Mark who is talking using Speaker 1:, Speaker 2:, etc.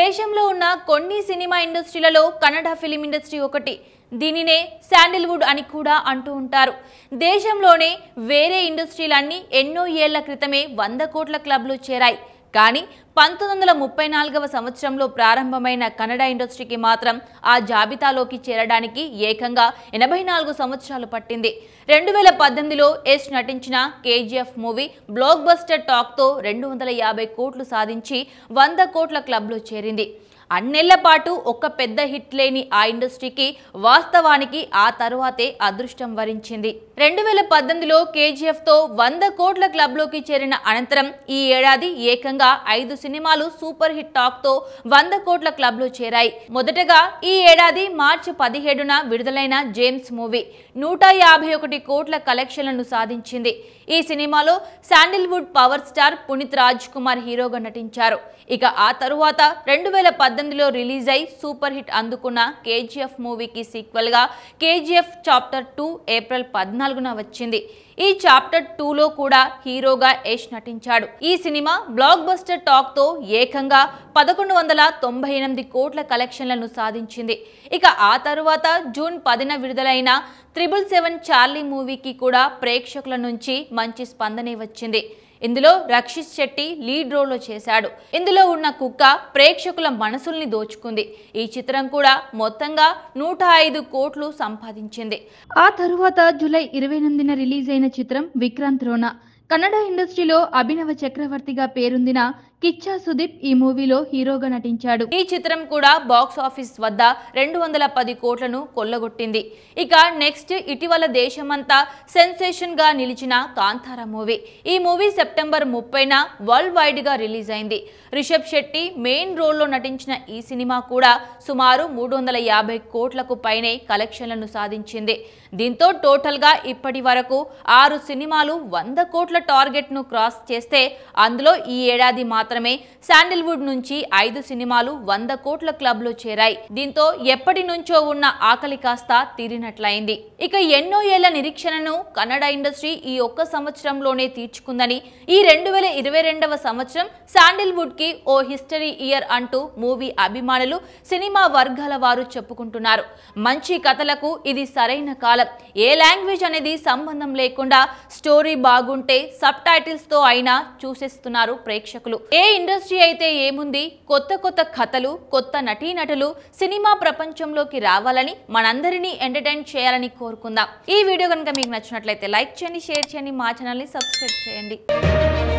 Speaker 1: దేశంలో ఉన్న కొన్ని సినిమా ఇండస్ట్రీలలో కన్నడ ఫిలిం ఇండస్ట్రీ ఒకటి దీనినే శాండిల్వుడ్ అని కూడా అంటూ ఉంటారు దేశంలోనే వేరే ఇండస్ట్రీలన్నీ ఎన్నో ఏళ్ల క్రితమే వంద కోట్ల క్లబ్లు చేరాయి కానీ పంతొమ్మిది వందల ముప్పై నాలుగవ సంవత్సరంలో ప్రారంభమైన కన్నడ ఇండస్ట్రీకి మాత్రం ఆ జాబితాలోకి చేరడానికి ఏకంగా ఎనభై నాలుగు సంవత్సరాలు పట్టింది రెండు వేల పద్దెనిమిదిలో ఎస్ నటించిన కేజీఎఫ్ మూవీ బ్లాక్ బస్టర్ టాక్తో రెండు వందల యాభై కోట్లు సాధించి వంద కోట్ల క్లబ్లో చేరింది అన్నేళ్ల పాటు ఒక్క పెద్ద హిట్ లేని ఆ ఇండస్ట్రీకి వాస్తవానికి ఆ తరువాతే అదృష్టం వరించింది రెండు వేల పద్దెనిమిదిలో కేజీఎఫ్తో వంద కోట్ల క్లబ్లోకి చేరిన అనంతరం ఈ ఏడాది ఏకంగా ఐదు సినిమాలు సూపర్ హిట్ టాక్తో వంద కోట్ల క్లబ్లో చేరాయి మొదటగా ఈ ఏడాది మార్చి పదిహేడున విడుదలైన జేమ్స్ మూవీ నూట యాభై ఒకటి కోట్ల కలెక్షన్లను సాధించింది ఈ సినిమాలో Sandalwood power star Puneeth Raj Kumar హీరోగా నటించారు ఇక ఆ తరువాత రెండు వేల పంతొమ్మిదిలో రిలీజ్ అయి సూపర్ హిట్ అందుకున్న కేజీఎఫ్ మూవీకి సీక్వెల్గా కేజీఎఫ్ చాప్టర్ టూ ఏప్రిల్ పద్నాలుగున వచ్చింది ఈ చాప్టర్ టూలో కూడా హీరోగా యష్ నటించాడు ఈ సినిమా బ్లాక్ బస్టర్ టాక్తో ఏకంగా పదకొండు వందల తొంభై ఎనిమిది కోట్ల కలెక్షన్లను సాధించింది ఇక ఆ తరువాత జూన్ పదిన విడుదలైన త్రిబుల్ సెవెన్ చార్లీ మూవీకి కూడా ప్రేక్షకుల నుంచి మంచి స్పందనే వచ్చింది ఇందులో రక్షిత్ శెట్టి లీడ్ లో చేశాడు ఇందులో ఉన్న కుక్క ప్రేక్షకుల మనసుల్ని దోచుకుంది ఈ చిత్రం కూడా మొత్తంగా నూట ఐదు కోట్లు సంపాదించింది ఆ తరువాత జూలై ఇరవై ఎనిమిదిన రిలీజ్ అయిన చిత్రం విక్రాంత్ రోనా కన్నడ ఇండస్ట్రీలో అభినవ చక్రవర్తిగా పేరొందిన కిచ్చా సుదీప్ ఈ మూవీలో హీరోగా నటించాడు ఈ చిత్రం కూడా బాక్స్ ఆఫీస్ వద్ద రెండు వందల పది కోట్లను కొల్లగొట్టింది ఇక నెక్స్ట్ ఇటీవల దేశమంతా సెన్సేషన్ గా నిలిచిన కాంతార మూవీ ఈ మూవీ సెప్టెంబర్ ముప్పైన వరల్డ్ వైడ్ గా రిలీజ్ అయింది రిషబ్ శెట్టి మెయిన్ రోల్లో నటించిన ఈ సినిమా కూడా సుమారు మూడు వందల యాభై కోట్లకు పైనే కలెక్షన్లను సాధించింది దీంతో టోటల్గా ఇప్పటి వరకు ఆరు సినిమాలు వంద కోట్ల టార్గెట్ను క్రాస్ చేస్తే అందులో ఈ ఏడాది మాత్రం మాత్రమే శాండిల్వుడ్ నుంచి ఐదు సినిమాలు వంద కోట్ల క్లబ్లో చేరాయి దీంతో ఎప్పటి నుంచో ఉన్న ఆకలి కాస్త తీరినట్లయింది ఇక ఎన్నో ఏళ్ల నిరీక్షణను కన్నడ ఇండస్ట్రీ ఈ ఒక్క సంవత్సరంలోనే తీర్చుకుందని ఈ రెండు వేల ఇరవై రెండవ సంవత్సరం శాండిల్వుడ్ కి ఓ హిస్టరీ ఇయర్ అంటూ మూవీ అభిమానులు సినిమా వర్గాల వారు చెప్పుకుంటున్నారు మంచి కథలకు ఇది సరైన కాలం ఏ లాంగ్వేజ్ అనేది సంబంధం లేకుండా స్టోరీ బాగుంటే సబ్ టైటిల్స్తో అయినా చూసేస్తున్నారు ప్రేక్షకులు ఏ ఇండస్ట్రీ అయితే ఏముంది కొత్త కొత్త కథలు కొత్త నటీనటులు సినిమా ప్రపంచంలోకి రావాలని మనందరినీ ఎంటర్టైన్ చేయాలని కోరుకుందాం ఈ వీడియో కనుక మీకు నచ్చినట్లయితే లైక్ చేయండి షేర్ చేయండి మా ఛానల్ని సబ్స్క్రైబ్ చేయండి